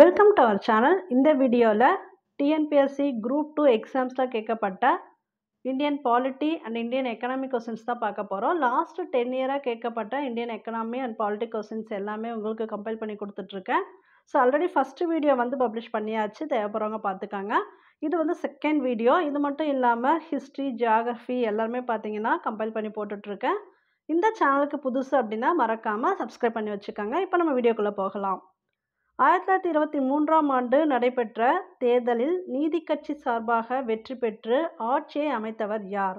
welcome to our channel இந்த வீடியோவில் TNPSC group two எக்ஸாம்ஸில் கேட்கப்பட்ட Indian polity and Indian economic questions தான் பார்க்க போகிறோம் லாஸ்ட்டு டென் இயராக கேட்கப்பட்ட Indian economy and politic questions எல்லாமே உங்களுக்கு கம்பைல் பண்ணி கொடுத்துட்ருக்கேன் ஸோ ஆல்ரெடி ஃபஸ்ட்டு வீடியோ வந்து பப்ளிஷ் பண்ணியாச்சு தேவைப்படுறவங்க பார்த்துக்காங்க இது வந்து செகண்ட் வீடியோ இது மட்டும் இல்லாமல் ஹிஸ்ட்ரி ஜியாகிரஃபி எல்லாருமே பார்த்தீங்கன்னா கம்பைல் பண்ணி போட்டுட்ருக்கேன் இந்த சேனலுக்கு புதுசு அப்படின்னா மறக்காமல் சப்ஸ்கிரைப் பண்ணி வச்சுக்கோங்க இப்போ நம்ம வீடியோக்குள்ளே போகலாம் ஆயிரத்தி தொள்ளாயிரத்தி இருபத்தி மூன்றாம் ஆண்டு நடைபெற்ற தேர்தலில் நீதி கட்சி சார்பாக வெற்றி பெற்று ஆட்சியை அமைத்தவர் யார்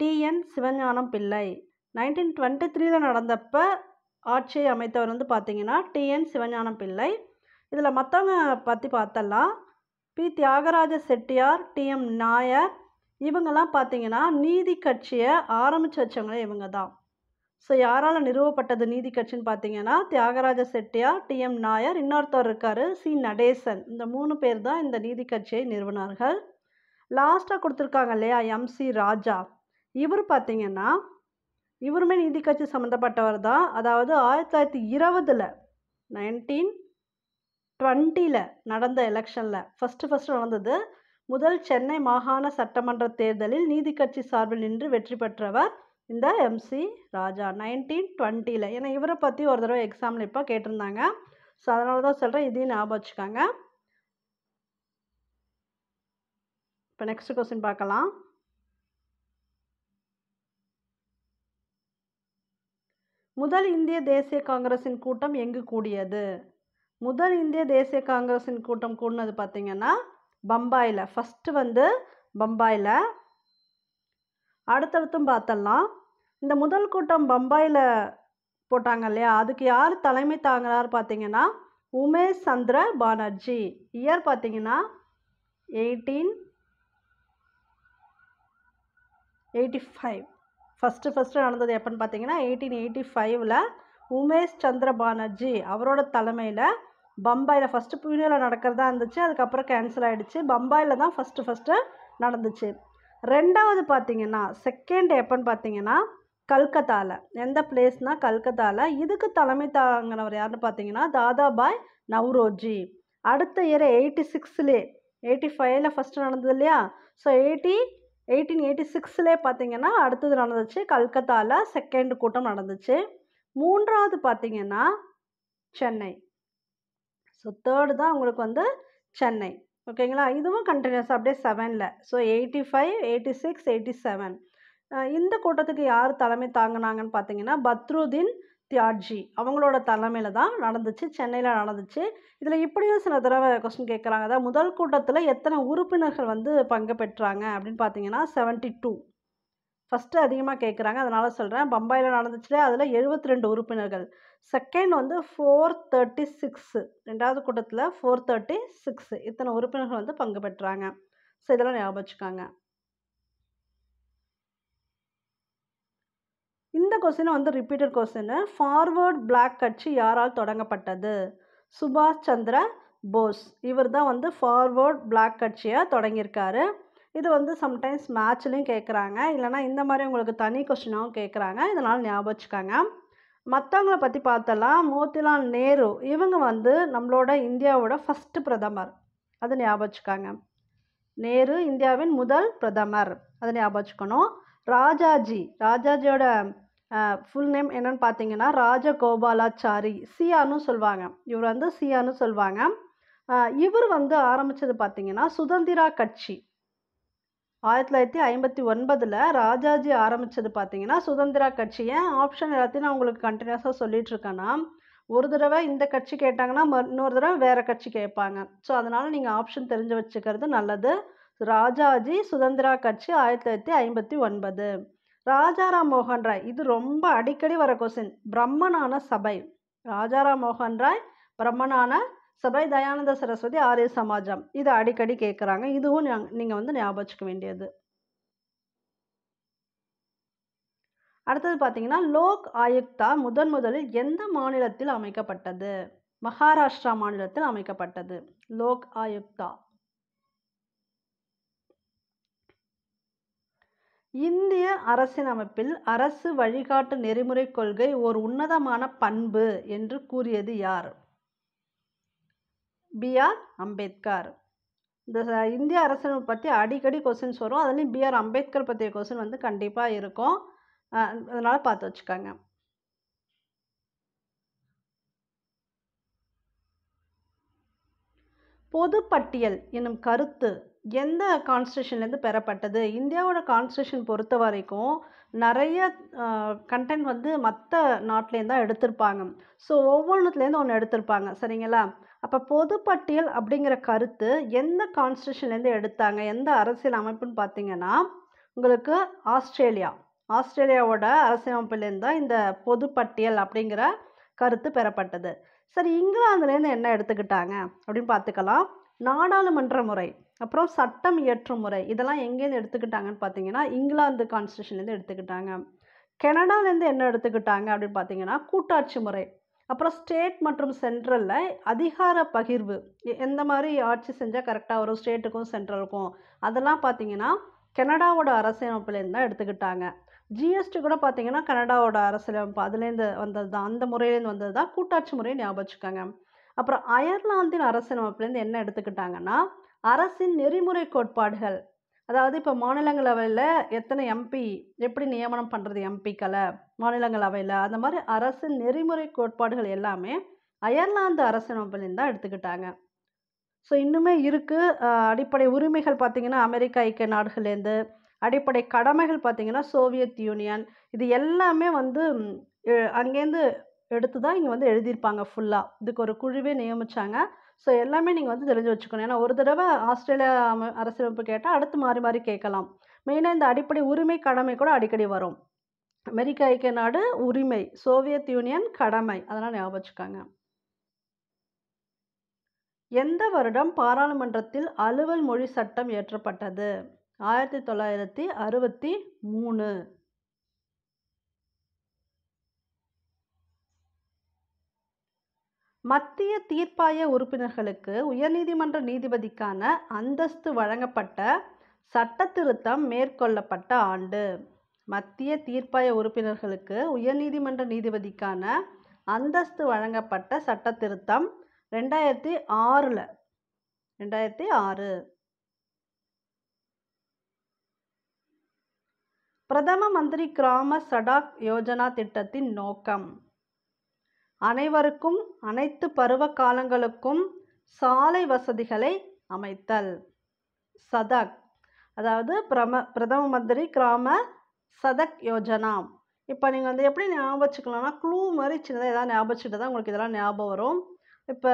டி என் சிவஞானம் பிள்ளை நைன்டீன் டுவெண்ட்டி த்ரீல நடந்தப்ப ஆட்சியை அமைத்தவர் வந்து பார்த்தீங்கன்னா டி என் சிவஞானம் பிள்ளை இதில் மற்றவங்க பற்றி பார்த்தலாம் P Thyagaraja Chettiar T M Nair இவங்கெல்லாம் பார்த்தீங்கன்னா நீதி கட்சியை ஆரம்பித்து வச்சவங்களே இவங்க தான் ஸோ யாரால் நிறுவப்பட்டது நீதி கட்சின்னு பார்த்தீங்கன்னா தியாகராஜ செட்டியார் டிஎம் நாயர் இன்னொருத்தர் இருக்கார் சி நடேசன் இந்த மூணு பேர் தான் இந்த நீதி கட்சியை நிறுவனார்கள் லாஸ்ட்டாக கொடுத்துருக்காங்க இல்லையா எம் சி ராஜா இவர் பார்த்தீங்கன்னா இவருமே நீதி கட்சி சம்மந்தப்பட்டவர் தான் அதாவது ஆயிரத்தி தொள்ளாயிரத்தி இருபதில் நைன்டீன் டுவெண்ட்டியில் நடந்த எலெக்ஷனில் ஃபஸ்ட்டு ஃபஸ்ட்டு நடந்தது முதல் சென்னை மாகாண சட்டமன்ற தேர்தலில் நீதி கட்சி சார்பில் நின்று வெற்றி பெற்றவர் இந்த எம்சி ராஜா நைன்டீன் டுவெண்ட்டியில் ஏன்னா இவரை பற்றி ஒரு தடவை எக்ஸாமில் இப்போ கேட்டிருந்தாங்க ஸோ அதனால தான் சொல்கிறேன் இதையும் ஞாபகம் வச்சுக்கோங்க இப்போ நெக்ஸ்ட் கொஸ்டின் பார்க்கலாம் முதல் இந்திய தேசிய காங்கிரஸின் கூட்டம் எங்கு கூடியது முதல் இந்திய தேசிய காங்கிரஸின் கூட்டம் கூடினது பார்த்திங்கன்னா பம்பாயில் ஃபஸ்ட்டு வந்து பம்பாயில் அடுத்தடுத்தும் பார்த்தலாம் இந்த முதல் கூட்டம் பம்பாயில் போட்டாங்க இல்லையா அதுக்கு யார் தலைமை தாங்கிறார் பார்த்தீங்கன்னா உமேஷ் சந்திர பானர்ஜி இயர் பார்த்தீங்கன்னா eighteen eighty five first first நடந்தது எப்போன்னு பார்த்தீங்கன்னா எயிட்டீன் எயிட்டி ஃபைவ்ல உமேஷ் சந்திர பானர்ஜி அவரோட தலைமையில் பம்பாயில் ஃபஸ்ட்டு புனேவில் நடக்கிறதா இருந்துச்சு அதுக்கப்புறம் கேன்சல் ஆகிடுச்சு பம்பாயில் தான் ஃபஸ்ட்டு ஃபஸ்ட்டு நடந்துச்சு ரெண்டாவது பார்த்தீங்கன்னா செகண்ட் எப்போன்னு பார்த்தீங்கன்னா கல்கத்தாவில் எந்த பிளேஸ்னால் கல்கத்தாவில் இதுக்கு தலைமை தாங்கினவர் யாருன்னு பார்த்தீங்கன்னா தாதாபாய் நவ்ரோஜி அடுத்த இயர் எயிட்டி சிக்ஸ்லேயே எயிட்டி ஃபைவ்ல ஃபஸ்ட்டு நடந்தது இல்லையா ஸோ எயிட்டி எயிட்டீன் எயிட்டி சிக்ஸ்லேயே பார்த்தீங்கன்னா அடுத்தது நடந்துச்சு கல்கத்தாவில் செகண்ட் கூட்டம் நடந்துச்சு மூன்றாவது பார்த்தீங்கன்னா சென்னை ஸோ தேர்டு தான் உங்களுக்கு வந்து சென்னை ஓகேங்களா இதுவும் கண்டினியூஸ் அப்படியே செவனில் so eighty five eighty six eighty seven இந்த கூட்டத்துக்கு யார் தலைமை தாங்கினாங்கன்னு பார்த்தீங்கன்னா பத்ருதீன் தியாட்ஜி அவங்களோட தலைமையில் தான் நடந்துச்சு சென்னையில் நடந்துச்சு இதில் இப்படியும் சில தடவை கொஸ்டின் கேட்குறாங்க அதாவது முதல் கூட்டத்தில் எத்தனை உறுப்பினர்கள் வந்து பங்கு பெற்றாங்க அப்படின்னு பார்த்தீங்கன்னா செவன்டி டூ ஃபஸ்ட்டு அதிகமாக கேட்குறாங்க அதனால் சொல்கிறேன் பம்பாயில் நடந்துச்சுலே அதில் எழுபத்தி ரெண்டு உறுப்பினர்கள் செகண்ட் வந்து ஃபோர் தேர்ட்டி சிக்ஸு ரெண்டாவது கூட்டத்தில் ஃபோர் தேர்ட்டி சிக்ஸு இத்தனை உறுப்பினர்கள் வந்து பங்கு பெற்றாங்க ஸோ இதெல்லாம் ஞாபகம் வச்சுக்காங்க கொஸ்டின் வந்து ரிப்பீட்டட் கொஸ்டின் ஃபார்வர்ட் பிளாக் கட்சி யாரால் தொடங்கப்பட்டது சுபாஷ் சந்திர போஸ் இவர் தான் வந்து ஃபார்வர்ட் பிளாக் கட்சியை தொடங்கியிருக்காரு இது வந்து சம்டைம்ஸ் மேட்ச்லேயும் கேட்குறாங்க இல்லைனா இந்த மாதிரி உங்களுக்கு தனி கொஸ்டினாகவும் கேட்குறாங்க இதனால் ஞாபகம் மற்றவங்கள பற்றி பார்த்தலாம் மோத்திலால் நேரு இவங்க வந்து நம்மளோட இந்தியாவோட ஃபஸ்ட்டு பிரதமர் அது ஞாபகம் நேரு இந்தியாவின் முதல் பிரதமர் அதை ஞாபகம் வச்சுக்கணும் ராஜாஜி ராஜாஜியோட ஃபுல் நேம் என்னன்னு பார்த்தீங்கன்னா ராஜகோபாலாச்சாரி சியான்னு சொல்லுவாங்க இவர் வந்து சியான்னு சொல்லுவாங்க இவர் வந்து ஆரம்பித்தது பார்த்தீங்கன்னா சுதந்திரா கட்சி ஆயிரத்தி தொள்ளாயிரத்தி ஐம்பத்தி ஒன்பதில் ராஜாஜி ஆரம்பித்தது பார்த்தீங்கன்னா சுதந்திரா கட்சி ஏன் ஆப்ஷன் எல்லாத்தையும் நான் உங்களுக்கு கண்டினியூஸாக சொல்லிகிட்ருக்கேன்னா ஒரு தடவை இந்த கட்சி கேட்டாங்கன்னா இன்னொரு தடவை வேறு கட்சி கேட்பாங்க ஸோ அதனால் நீங்கள் ஆப்ஷன் தெரிஞ்சு வச்சுக்கிறது நல்லது ராஜாஜி சுதந்திரா கட்சி ஆயிரத்தி தொள்ளாயிரத்தி ஐம்பத்தி ஒன்பது ராஜாராம் மோகன் ராய் இது ரொம்ப அடிக்கடி வர கொஸ்டின் பிரம்மனான சபை ராஜாராம் மோகன் ராய் பிரம்மனான சபை தயானந்த சரஸ்வதி ஆரிய சமாஜம் இது அடிக்கடி கேட்குறாங்க இதுவும் நீங்கள் வந்து ஞாபகத்துக்க வேண்டியது அடுத்தது பார்த்தீங்கன்னா லோக் ஆயுக்தா முதன் முதலில் எந்த மாநிலத்தில் அமைக்கப்பட்டது மகாராஷ்டிரா மாநிலத்தில் அமைக்கப்பட்டது லோக் ஆயுக்தா இந்திய அரசியலமைப்பில் அரசு வழிகாட்டு நெறிமுறை கொள்கை ஓர் உன்னதமான பண்பு என்று கூறியது யார் பி ஆர் அம்பேத்கர் இந்த இந்திய அரசியலமைப்பு பற்றி அடிக்கடி கொஸ்டின்ஸ் வரும் அதுலேயும் பி ஆர் அம்பேத்கர் பற்றிய கொஸ்டின் வந்து கண்டிப்பாக இருக்கும் அதனால் பார்த்து வச்சுக்கோங்க பொதுப்பட்டியல் எனும் கருத்து எந்த கான்ஸ்டியூஷன்லேருந்து பெறப்பட்டது இந்தியாவோட கான்ஸ்டியூஷன் பொறுத்த வரைக்கும் நிறைய கண்டென்ட் வந்து மற்ற நாட்டிலேருந்து தான் எடுத்திருப்பாங்க ஸோ ஒவ்வொன்றுத்துலேருந்து ஒன்று எடுத்திருப்பாங்க சரிங்களா அப்போ பொதுப்பட்டியல் அப்படிங்கிற கருத்து எந்த கான்ஸ்டியூஷன்லேருந்து எடுத்தாங்க எந்த அரசியல் அமைப்புன்னு பார்த்தீங்கன்னா உங்களுக்கு ஆஸ்திரேலியா ஆஸ்திரேலியாவோட அரசியலமைப்புலேருந்து தான் இந்த பொதுப்பட்டியல் அப்படிங்கிற கருத்து பெறப்பட்டது சரி இங்கிலாந்துலேருந்து என்ன எடுத்துக்கிட்டாங்க அப்படின்னு பார்த்துக்கலாம் நாடாளுமன்ற முறை அப்புறம் சட்டம் இயற்றும் முறை இதெல்லாம் எங்கேருந்து எடுத்துக்கிட்டாங்கன்னு பார்த்தீங்கன்னா இங்கிலாந்து கான்ஸ்டியூஷன்லேருந்து எடுத்துக்கிட்டாங்க கனடாலேருந்து என்ன எடுத்துக்கிட்டாங்க அப்படின்னு பார்த்தீங்கன்னா கூட்டாட்சி முறை அப்புறம் ஸ்டேட் மற்றும் சென்ட்ரலில் அதிகார பகிர்வு எந்த மாதிரி ஆட்சி செஞ்சால் கரெக்டாக வரும் ஸ்டேட்டுக்கும் சென்ட்ரலுக்கும் அதெல்லாம் பார்த்தீங்கன்னா கனடாவோட அரசியலமைப்புலேருந்து தான் எடுத்துக்கிட்டாங்க ஜிஎஸ்டி கூட பார்த்தீங்கன்னா கனடாவோட அரசியலமைப்பு அதுலேருந்து வந்தது தான் அந்த முறையிலேருந்து வந்தது தான் கூட்டாட்சி முறையை ஞாபகம் வச்சுக்கோங்க அப்புறம் அயர்லாந்தின் அரசியலமைப்புலேருந்து என்ன எடுத்துக்கிட்டாங்கன்னா அரசின் நெறிமுறை கோட்பாடுகள் அதாவது இப்போ மாநிலங்களவையில் எத்தனை எம்பி எப்படி நியமனம் பண்ணுறது எம்பிக்களை மாநிலங்களவையில் அந்த மாதிரி அரசின் நெறிமுறை கோட்பாடுகள் எல்லாமே அயர்லாந்து அரசினப்பிலேருந்து தான் எடுத்துக்கிட்டாங்க ஸோ இன்னுமே இருக்குது அடிப்படை உரிமைகள் பார்த்திங்கன்னா அமெரிக்க ஐக்கிய நாடுகள்லேருந்து அடிப்படை கடமைகள் பார்த்திங்கன்னா சோவியத் யூனியன் இது எல்லாமே வந்து அங்கேருந்து எடுத்து தான் இங்கே வந்து எழுதியிருப்பாங்க ஃபுல்லாக இதுக்கு ஒரு குழுவே நியமித்தாங்க ஸோ எல்லாமே நீங்கள் வந்து தெரிஞ்சு வச்சுக்கணும் ஏன்னா ஒரு தடவை ஆஸ்திரேலியா அரசியலமைப்பு கேட்டால் அடுத்து மாறி மாறி கேட்கலாம் மெயினாக இந்த அடிப்படை உரிமை கடமை கூட அடிக்கடி வரும் அமெரிக்க ஐக்கிய நாடு உரிமை சோவியத் யூனியன் கடமை அதெல்லாம் ஞாபகம் வச்சுக்காங்க எந்த வருடம் பாராளுமன்றத்தில் அலுவல் மொழி சட்டம் இயற்றப்பட்டது ஆயிரத்தி தொள்ளாயிரத்தி அறுபத்தி மூணு மத்திய தீர்ப்பாய உறுப்பினர்களுக்கு உயர்நீதிமன்ற நீதிபதிக்கான அந்தஸ்து வழங்கப்பட்ட சட்ட திருத்தம் மேற்கொள்ளப்பட்ட ஆண்டு மத்திய தீர்ப்பாய உறுப்பினர்களுக்கு உயர்நீதிமன்ற நீதிபதிக்கான அந்தஸ்து வழங்கப்பட்ட சட்ட திருத்தம் ரெண்டாயிரத்தி ஆறில் ரெண்டாயிரத்தி ஆறு பிரதம மந்திரி கிராம சடாக் யோஜனா திட்டத்தின் நோக்கம் அனைவருக்கும் அனைத்து பருவ காலங்களுக்கும் சாலை வசதிகளை அமைத்தல் சதக் அதாவது பிரம பிரதம மந்திரி கிராம சதக் யோஜனா இப்போ நீங்கள் வந்து எப்படி ஞாபகம்னா க்ளூ மாதிரி சின்னதாக ஏதாவது ஞாபகம் தான் உங்களுக்கு இதெல்லாம் ஞாபகம் வரும் இப்போ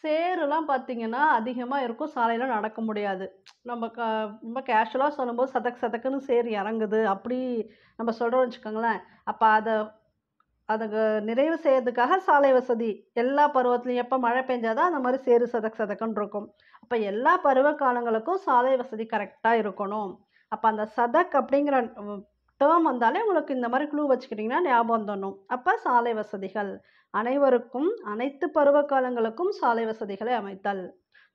சேருலாம் பார்த்தீங்கன்னா அதிகமாக இருக்கும் சாலையில் நடக்க முடியாது நம்ம க ரொம்ப கேஷுவலாக சொல்லும்போது சதக் சதக்குன்னு சேர் இறங்குது அப்படி நம்ம சொல்கிறோம்னு வச்சுக்கோங்களேன் அப்போ அதை அதுக்கு நிறைவு செய்யறதுக்காக சாலை வசதி எல்லா பருவத்துலையும் எப்போ மழை பெஞ்சாதான் அந்த மாதிரி சேறு சதக் சதக்குன்னு இருக்கும் அப்போ எல்லா பருவ காலங்களுக்கும் சாலை வசதி கரெக்டாக இருக்கணும் அப்போ அந்த சதக் அப்படிங்கிற டேர்ம் வந்தாலே உங்களுக்கு இந்த மாதிரி க்ளூ வச்சுக்கிட்டிங்கன்னா ஞாபகம் தரணும் அப்போ சாலை வசதிகள் அனைவருக்கும் அனைத்து பருவ காலங்களுக்கும் சாலை வசதிகளை அமைத்தல்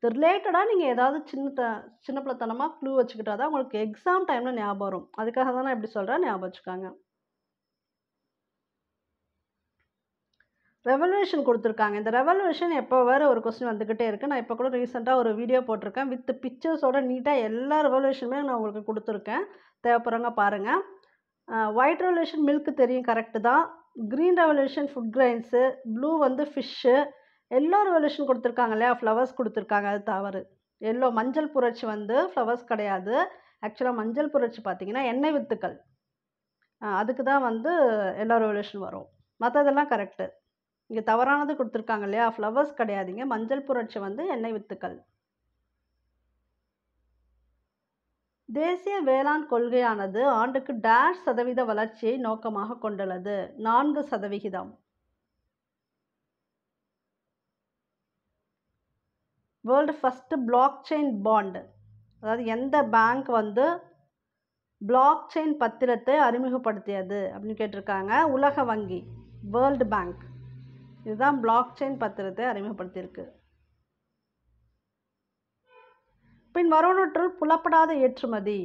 இது ரிலேட்டடாக நீங்கள் ஏதாவது சின்ன த சின்ன பிள்ளைத்தனமாக க்ளூ வச்சுக்கிட்டா தான் உங்களுக்கு எக்ஸாம் டைமில் ஞாபகம் வரும் அதுக்காக தான் நான் இப்படி சொல்கிறேன் ஞாபகம் வச்சுக்காங்க ரெவல்யூஷன் கொடுத்துருக்காங்க இந்த ரெவல்யூஷன் எப்போ வேறு ஒரு கொஸ்டின் வந்துக்கிட்டே இருக்குது நான் இப்போ கூட ரீசெண்டாக ஒரு வீடியோ போட்டிருக்கேன் வித் பிக்சர்ஸோட நீட்டாக எல்லா ரெவல்யூஷனுமே நான் உங்களுக்கு கொடுத்துருக்கேன் தேவைப்படுறவங்க பாருங்கள் ஒயிட் ரெவல்யூஷன் மில்க் தெரியும் கரெக்டு தான் green revolution food grains blue வந்து ஃபிஷ்ஷு எல்லோ ரெவல்யூஷன் கொடுத்துருக்காங்க இல்லையா ஃப்ளவர்ஸ் கொடுத்துருக்காங்க அது தவறு எல்லோ மஞ்சள் புரட்சி வந்து ஃப்ளவர்ஸ் கிடையாது ஆக்சுவலாக மஞ்சள் புரட்சி பார்த்தீங்கன்னா எண்ணெய் வித்துக்கள் அதுக்கு தான் வந்து எல்லோ ரெவல்யூஷன் வரும் மற்றதெல்லாம் கரெக்டு இங்கே தவறானது கொடுத்துருக்காங்க இல்லையா ஃப்ளவர்ஸ் கிடையாதுங்க மஞ்சள் புரட்சி வந்து எண்ணெய் வித்துக்கள் தேசிய வேளாண் கொள்கையானது ஆண்டுக்கு டேஷ் சதவீத வளர்ச்சியை நோக்கமாக கொண்டுள்ளது நான்கு சதவிகிதம் world first block chain bond அதாவது எந்த பேங்க் வந்து பிளாக் செயின் பத்திரத்தை அறிமுகப்படுத்தியது அப்படின்னு கேட்டிருக்காங்க உலக வங்கி வேர்ல்டு பேங்க் இதுதான் பிளாக் செயின் பத்திரத்தை அறிமுகப்படுத்தியிருக்கு பின் வரவற்றுள் புலப்படாத ஏற்றுமதி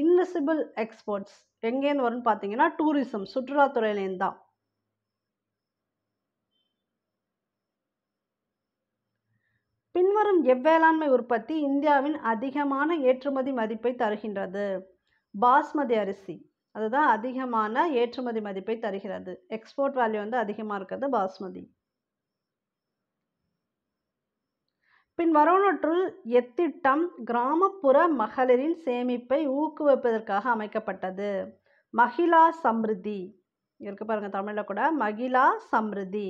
இன்விசிபிள் எக்ஸ்போர்ட்ஸ் எங்கேன்னு வரும்னு பார்த்தீங்கன்னா டூரிசம் சுற்றுலாத்துறையிலேருந்து தான் பின்வரும் எவ்வேளாண்மை உற்பத்தி இந்தியாவின் அதிகமான ஏற்றுமதி மதிப்பை தருகின்றது பாஸ்மதி அரிசி அதுதான் அதிகமான ஏற்றுமதி மதிப்பை தருகிறது எக்ஸ்போர்ட் வேல்யூ வந்து அதிகமாக இருக்கிறது பாஸ்மதி பின் வரலாற்றுள் எத்திட்டம் கிராமப்புற மகளிரின் சேமிப்பை ஊக்குவிப்பதற்காக அமைக்கப்பட்டது மகிழா சம்ருதி இருக்கு பாருங்கள் தமிழில் கூட மகிழா சம்ருதி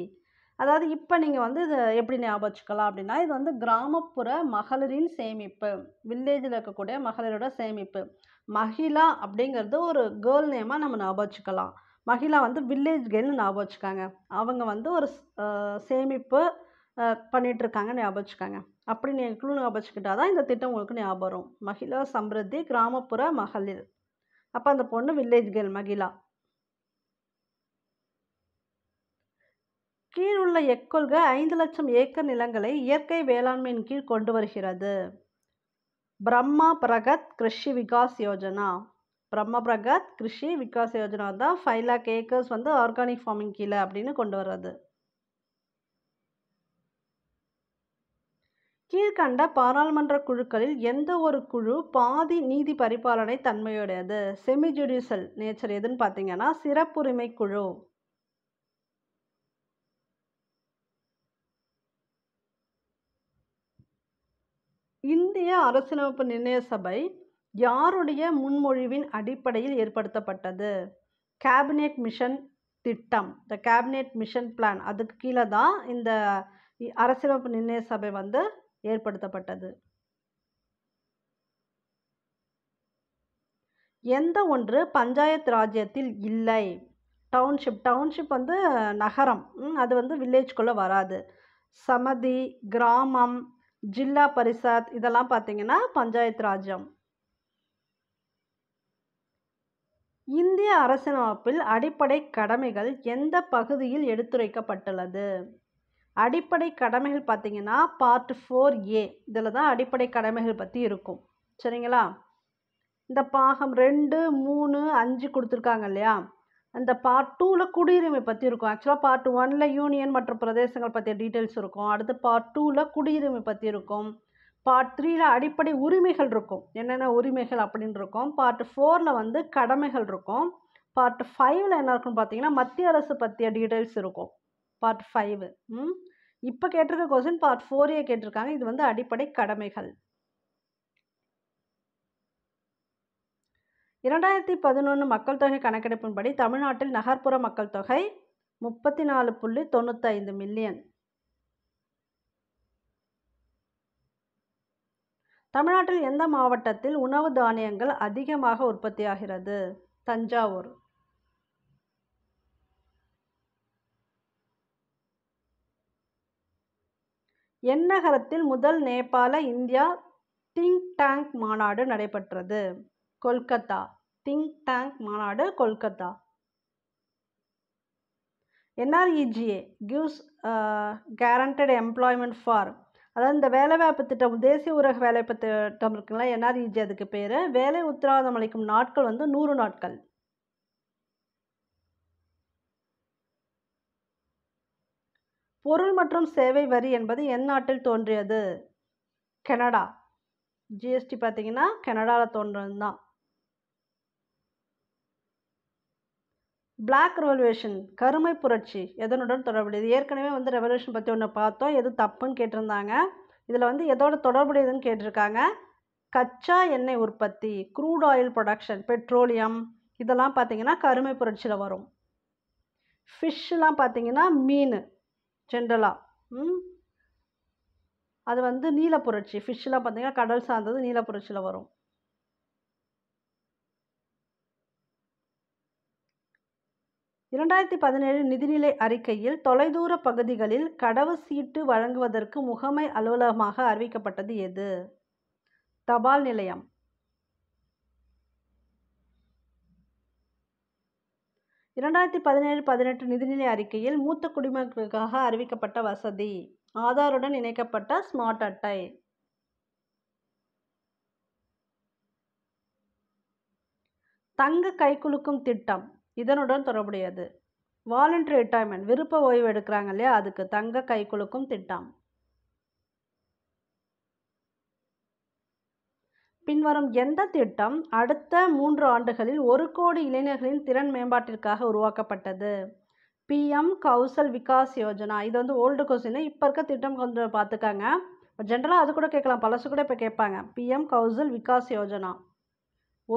அதாவது இப்போ நீங்கள் வந்து இதை எப்படி ஞாபகம் வச்சுக்கலாம் அப்படின்னா இது வந்து கிராமப்புற மகளிரின் சேமிப்பு வில்லேஜில் இருக்கக்கூடிய மகளிரோட சேமிப்பு மகிழா அப்படிங்கிறது ஒரு கேர்ள் நேமாக நம்ம ஞாபகம் வச்சுக்கலாம் மஹிலா வந்து வில்லேஜ் கேர்ள்னு ஞாபகம் வச்சுக்காங்க அவங்க வந்து ஒரு சேமிப்பு பண்ணிகிட்ருக்காங்க ஞாபகம் வச்சுக்காங்க அப்படி நீங்கள் குழு ஞாபகம் வச்சுக்கிட்டா தான் இந்த திட்டம் உங்களுக்கு ஞாபகம் வரும் மகிழா சம்ருத்தி கிராமப்புற மகளிர் அப்போ அந்த பொண்ணு வில்லேஜ் கேர்ள் மகிழா கீழுள்ள எக்கொள்கை ஐந்து லட்சம் ஏக்கர் நிலங்களை இயற்கை வேளாண்மையின் கீழ் கொண்டு வருகிறது பிரம்மா பிரகத் கிருஷி விகாஸ் யோஜனா பிரம்ம பிரகத் கிருஷி விகாஸ் யோஜனா தான் ஃபைவ் லேக் ஏக்கர்ஸ் வந்து ஆர்கானிக் ஃபார்மிங் கீழே அப்படின்னு கொண்டு வர்றது கீழ்கண்ட பாராளுமன்ற குழுக்களில் எந்த ஒரு குழு பாதி நீதி பரிபாலனை தன்மையுடையது செமி ஜுடிஷியல் நேச்சர் எதுன்னு பார்த்தீங்கன்னா சிறப்புரிமை குழு இந்திய அரசியலமைப்பு நிர்ணய சபை யாருடைய முன்மொழிவின் அடிப்படையில் ஏற்படுத்தப்பட்டது கேபினெட் மிஷன் திட்டம் இந்த கேபினெட் மிஷன் பிளான் அதுக்கு கீழே தான் இந்த அரசியலமைப்பு நிர்ணய சபை வந்து ஏற்படுத்தப்பட்டது எந்த ஒன்று பஞ்சாயத் ராஜ்யத்தில் இல்லை டவுன்ஷிப் டவுன்ஷிப் வந்து நகரம் அது வந்து வில்லேஜ்குள்ளே வராது சமதி கிராமம் ஜில்லா பரிசாத் இதெல்லாம் பார்த்தீங்கன்னா பஞ்சாயத் ராஜ்யம் இந்திய அரசியலமைப்பில் அடிப்படை கடமைகள் எந்த பகுதியில் எடுத்துரைக்கப்பட்டுள்ளது அடிப்படை கடமைகள் பார்த்தீங்கன்னா பார்ட் ஃபோர் ஏ இதில் தான் அடிப்படை கடமைகள் பற்றி இருக்கும் சரிங்களா இந்த பாகம் ரெண்டு மூணு அஞ்சு கொடுத்துருக்காங்க இல்லையா அந்த பார்ட் டூவில் குடியுரிமை பற்றி இருக்கும் ஆக்சுவலாக பார்ட் ஒனில் யூனியன் மற்றும் பிரதேசங்கள் பற்றிய டீட்டெயில்ஸ் இருக்கும் அடுத்து பார்ட் டூவில் குடியுரிமை பற்றி இருக்கும் பார்ட் த்ரீயில் அடிப்படை உரிமைகள் இருக்கும் என்னென்ன உரிமைகள் அப்படின்னு இருக்கும் பார்ட் ஃபோரில் வந்து கடமைகள் இருக்கும் பார்ட் ஃபைவ்ல என்ன இருக்கும்னு பார்த்தீங்கன்னா மத்திய அரசு பற்றிய டீட்டெயில்ஸ் இருக்கும் பார்ட் ஃபைவ் ம் இப்போ கேட்டிருக்க கொஸ்டின் பார்ட் ஃபோரையே கேட்டிருக்காங்க இது வந்து அடிப்படை கடமைகள் இரண்டாயிரத்தி பதினொன்று மக்கள் தொகை கணக்கெடுப்பின்படி தமிழ்நாட்டில் நகர்ப்புற மக்கள் தொகை முப்பத்தி நாலு புள்ளி தொண்ணூத்தைந்து மில்லியன் தமிழ்நாட்டில் எந்த மாவட்டத்தில் உணவு தானியங்கள் அதிகமாக உற்பத்தியாகிறது தஞ்சாவூர் எந்நகரத்தில் முதல் நேபாள இந்தியா திங்க் டேங்க் மாநாடு நடைபெற்றது கொல்கத்தா திங்க் டேங்க் மாநாடு Kolkata NREGA gives guaranteed employment for அதாவது இந்த வேலைவாய்ப்பு திட்டம் தேசிய ஊரக வேலைவாய்ப்பு திட்டம் இருக்குங்களா என்ஆர்இஜி e அதுக்கு பேர் வேலை உத்தரவாதம் அளிக்கும் நாட்கள் வந்து நூறு நாட்கள் பொருள் மற்றும் சேவை வரி என்பது என் நாட்டில் தோன்றியது கனடா ஜிஎஸ்டி பார்த்தீங்கன்னா கனடாவில் தோன்றது தான் பிளாக் ரெவல்யூஷன் கருமை புரட்சி எதனுடன் தொடர்புடையது ஏற்கனவே வந்து ரெவல்யூஷன் பற்றி ஒன்று பார்த்தோம் எது தப்புன்னு கேட்டிருந்தாங்க இதில் வந்து எதோட தொடர்புடையதுன்னு கேட்டிருக்காங்க கச்சா எண்ணெய் உற்பத்தி க்ரூட் ஆயில் ப்ரொடக்ஷன் பெட்ரோலியம் இதெல்லாம் பார்த்திங்கன்னா கருமை புரட்சியில் வரும் ஃபிஷ்லாம் பார்த்திங்கன்னா மீன் ஜென்ரலாக அது வந்து நீல புரட்சி ஃபிஷ்லாம் பார்த்திங்கன்னா கடல் சார்ந்தது நீல புரட்சியில் வரும் இரண்டாயிரத்தி பதினேழு நிதிநிலை அறிக்கையில் தொலைதூர பகுதிகளில் கடவு சீட்டு வழங்குவதற்கு முகமை அலுவலகமாக அறிவிக்கப்பட்டது எது தபால் நிலையம் இரண்டாயிரத்தி பதினேழு பதினெட்டு நிதிநிலை அறிக்கையில் மூத்த குடிமக்களுக்காக அறிவிக்கப்பட்ட வசதி ஆதாருடன் இணைக்கப்பட்ட ஸ்மார்ட் அட்டை தங்க கைக்குலுக்கும் திட்டம் இதனுடன் தொடர்புடையது வாலண்டரி ரிட்டைர்மெண்ட் விருப்ப ஓய்வு எடுக்கிறாங்க இல்லையா அதுக்கு தங்க கொழுக்கும் திட்டம் பின்வரும் எந்த திட்டம் அடுத்த மூன்று ஆண்டுகளில் ஒரு கோடி இளைஞர்களின் திறன் மேம்பாட்டிற்காக உருவாக்கப்பட்டது பிஎம் கௌசல் விகாஸ் யோஜனா இது வந்து ஓல்டு கொஸ்டின் இப்போ இருக்க திட்டம் கொஞ்சம் பார்த்துக்காங்க ஜென்ரலாக அது கூட கேட்கலாம் பழசு கூட இப்போ கேட்பாங்க பிஎம் கௌசல் விகாஸ் யோஜனா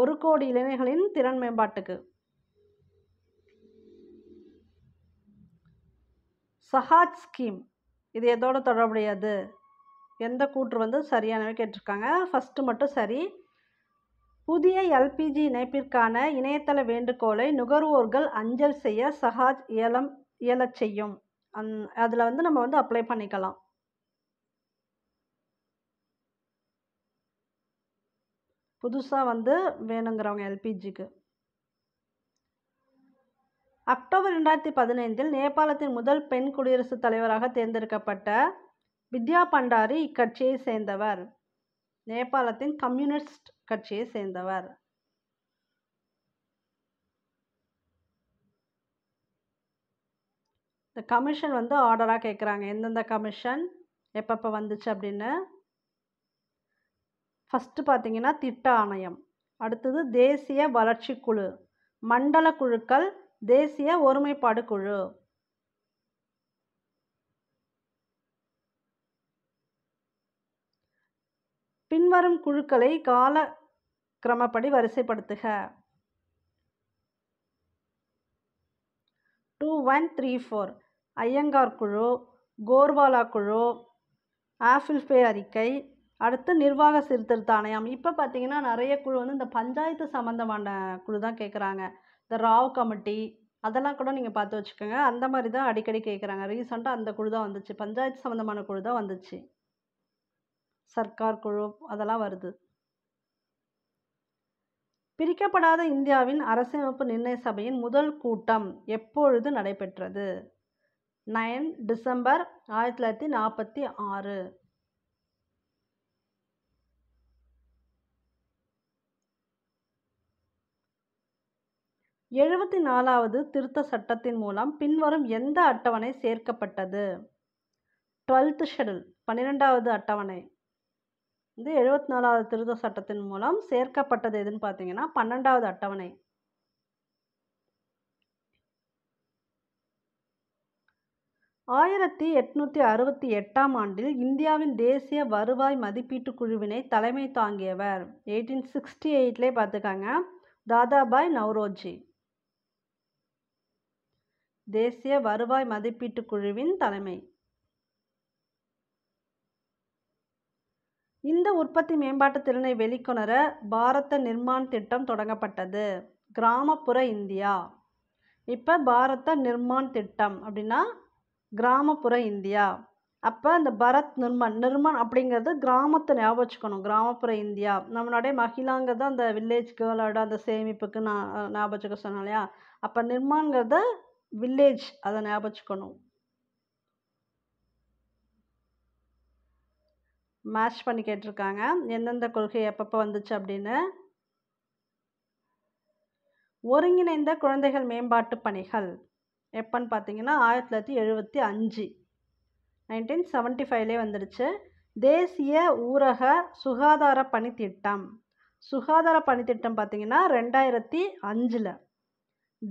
ஒரு கோடி இளைஞர்களின் திறன் மேம்பாட்டுக்கு சஹாஜ் ஸ்கீம் இது எதோட தொடர்புடையது எந்த கூற்று வந்து சரியானவை கேட்டிருக்காங்க ஃபஸ்ட்டு மட்டும் சரி புதிய எல்பிஜி இணைப்பிற்கான இணையதள வேண்டுகோளை நுகர்வோர்கள் அஞ்சல் செய்ய சஹாஜ் ஏலம் இயலச் செய்யும் அந் அதில் வந்து நம்ம வந்து அப்ளை பண்ணிக்கலாம் புதுசாக வந்து வேணுங்கிறவங்க எல்பிஜிக்கு அக்டோபர் ரெண்டாயிரத்தி பதினைந்தில் நேபாளத்தின் முதல் பெண் குடியரசுத் தலைவராக தேர்ந்தெடுக்கப்பட்ட வித்யா பண்டாரி இக்கட்சியை சேர்ந்தவர் நேபாளத்தின் கம்யூனிஸ்ட் கட்சியை சேர்ந்தவர் இந்த கமிஷன் வந்து ஆர்டராக கேட்குறாங்க எந்தெந்த கமிஷன் எப்பப்போ வந்துச்சு அப்படின்னு ஃபஸ்ட்டு பார்த்தீங்கன்னா திட்ட ஆணையம் அடுத்தது தேசிய வளர்ச்சி குழு மண்டல குழுக்கள் தேசிய ஒருமைப்பாடு குழு பின்வரும் குழுக்களை கால கிரமப்படி வரிசைப்படுத்துக two one three four Iyengar குழு கோர்வாலா குழு ஆஃபிள் பே அறிக்கை அடுத்து நிர்வாக சீர்திருத்த ஆணையம் இப்போ பார்த்தீங்கன்னா நிறைய குழு வந்து இந்த பஞ்சாயத்து சம்மந்தமான குழு தான் கேட்குறாங்க இந்த ராவ் கமிட்டி அதெல்லாம் கூட நீங்கள் பார்த்து வச்சுக்கோங்க அந்த மாதிரி தான் அடிக்கடி கேட்குறாங்க ரீசெண்டாக அந்த குழு தான் வந்துச்சு பஞ்சாயத்து சம்மந்தமான குழு தான் வந்துச்சு சர்க்கார் குழு அதெல்லாம் வருது பிரிக்கப்படாத இந்தியாவின் அரசியலமைப்பு நிர்ணய சபையின் முதல் கூட்டம் எப்பொழுது நடைபெற்றது நயன் டிசம்பர் ஆயிரத்தி தொள்ளாயிரத்தி நாற்பத்தி ஆறு எழுபத்தி நாலாவது திருத்த சட்டத்தின் மூலம் பின்வரும் எந்த அட்டவணை சேர்க்கப்பட்டது டுவெல்த் ஷெடியூல் பன்னிரெண்டாவது அட்டவணை வந்து எழுபத்தி நாலாவது திருத்த சட்டத்தின் மூலம் சேர்க்கப்பட்டது எதுன்னு பார்த்தீங்கன்னா பன்னெண்டாவது அட்டவணை ஆயிரத்தி எட்நூற்றி அறுபத்தி எட்டாம் ஆண்டில் இந்தியாவின் தேசிய வருவாய் மதிப்பீட்டு குழுவினை தலைமை தாங்கியவர் எயிட்டீன் சிக்ஸ்டி எயிட்லேயே பார்த்துக்காங்க தாதாபாய் நவ்ரோஜி தேசிய வருவாய் மதிப்பீட்டுக் குழுவின் தலைமை இந்த உற்பத்தி மேம்பாட்டு திறனை வெளிக்கொணர பாரத நிர்மாண் திட்டம் தொடங்கப்பட்டது கிராமப்புற இந்தியா இப்போ பாரத நிர்மாண் திட்டம் அப்படின்னா கிராமப்புற இந்தியா அப்போ இந்த பரத் நிர்மன் நிர்மன் அப்படிங்கிறது கிராமத்தை ஞாபகம் வச்சுக்கணும் கிராமப்புற இந்தியா நம்மளுடைய மகிழாங்க தான் அந்த வில்லேஜ் கேர்ளோட அந்த சேமிப்புக்கு நான் ஞாபகம் வச்சுக்க சொன்னேன் இல்லையா அப்போ நிர்மாங்கிறத வில்லேஜ் அதை ஞாபகம் மேட்ச் பண்ணி கேட்டிருக்காங்க எந்தெந்த கொள்கை எப்பப்போ வந்துச்சு அப்படின்னு ஒருங்கிணைந்த குழந்தைகள் மேம்பாட்டு பணிகள் எப்போன்னு பார்த்தீங்கன்னா ஆயிரத்தி தொள்ளாயிரத்தி எழுபத்தி அஞ்சு நைன்டீன் செவன்ட்டி ஃபைவ்லே வந்துடுச்சு தேசிய ஊரக சுகாதார பணித்திட்டம் சுகாதார பணித்திட்டம் பார்த்திங்கன்னா ரெண்டாயிரத்தி அஞ்சில்